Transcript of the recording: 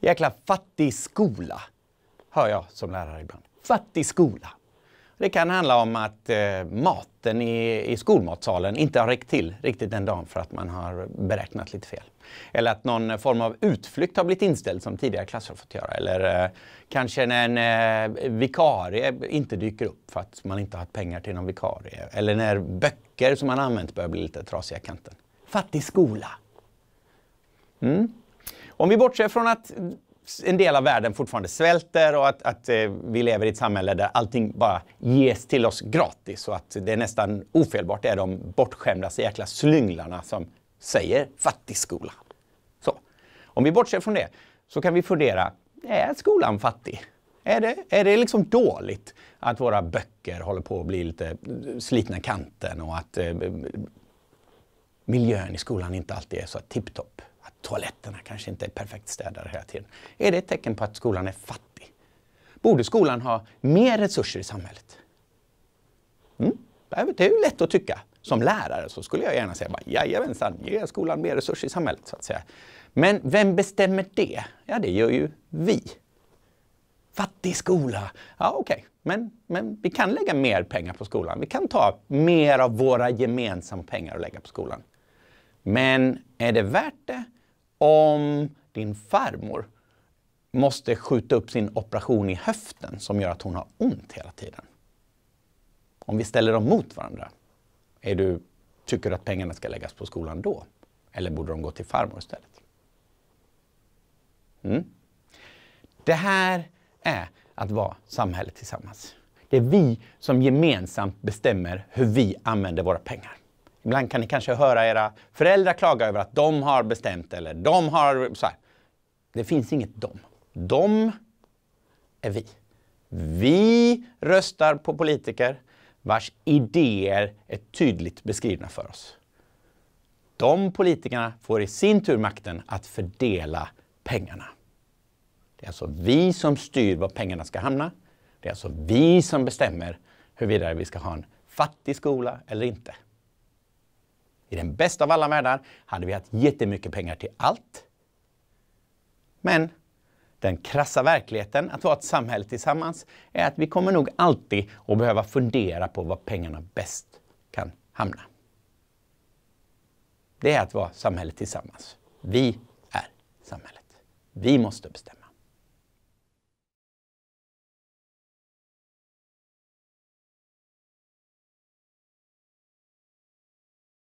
Jäkla fattig skola, hör jag som lärare ibland. Fattig skola. Det kan handla om att eh, maten i, i, skolmatsalen inte har räckt till riktigt den dagen för att man har beräknat lite fel. Eller att någon form av utflykt har blivit inställd som tidigare klasser har fått göra. Eller eh, kanske när en eh, vikarie inte dyker upp för att man inte har haft pengar till någon vikarie. Eller när böcker som man använt börjar bli lite trasiga i kanten. Fattig skola. Mm. Om vi bortser från att en del av världen fortfarande svälter och att, att eh, vi lever i ett samhälle där allting bara ges till oss gratis och att det är nästan ofelbart det är de bortskämda jäkla slynglarna som säger fattigskola. Så. Om vi bortser från det så kan vi fundera, är skolan fattig? Är det, är det liksom dåligt att våra böcker håller på att bli lite slitna kanten och att eh, miljön i skolan inte alltid är så tipptopp? att toaletterna kanske inte är perfekt städade hela tiden? Är det ett tecken på att skolan är fattig? Borde skolan ha mer resurser i samhället? Mm. Det är ju lätt att tycka. Som lärare så skulle jag gärna säga jajamensan, ge skolan mer resurser i samhället. Så att säga. Men vem bestämmer det? Ja, det gör ju vi. Fattig skola! Ja, okej, okay. men, men vi kan lägga mer pengar på skolan. Vi kan ta mer av våra gemensamma pengar och lägga på skolan. Men är det värt det om din farmor måste skjuta upp sin operation i höften som gör att hon har ont hela tiden? Om vi ställer dem mot varandra, är du, tycker du att pengarna ska läggas på skolan då? Eller borde de gå till farmor istället? Mm. Det här är att vara samhället tillsammans. Det är vi som gemensamt bestämmer hur vi använder våra pengar. Ibland kan ni kanske höra era föräldrar klaga över att de har bestämt eller de har... Så här. Det finns inget de. De är vi. Vi röstar på politiker vars idéer är tydligt beskrivna för oss. De politikerna får i sin tur makten att fördela pengarna. Det är alltså vi som styr var pengarna ska hamna. Det är alltså vi som bestämmer huruvida vi ska ha en fattig skola eller inte. I den bästa av alla världar hade vi haft jättemycket pengar till allt. Men den krassa verkligheten att vara ett samhälle tillsammans är att vi kommer nog alltid att behöva fundera på var pengarna bäst kan hamna. Det är att vara samhället tillsammans. Vi är samhället. Vi måste bestämma.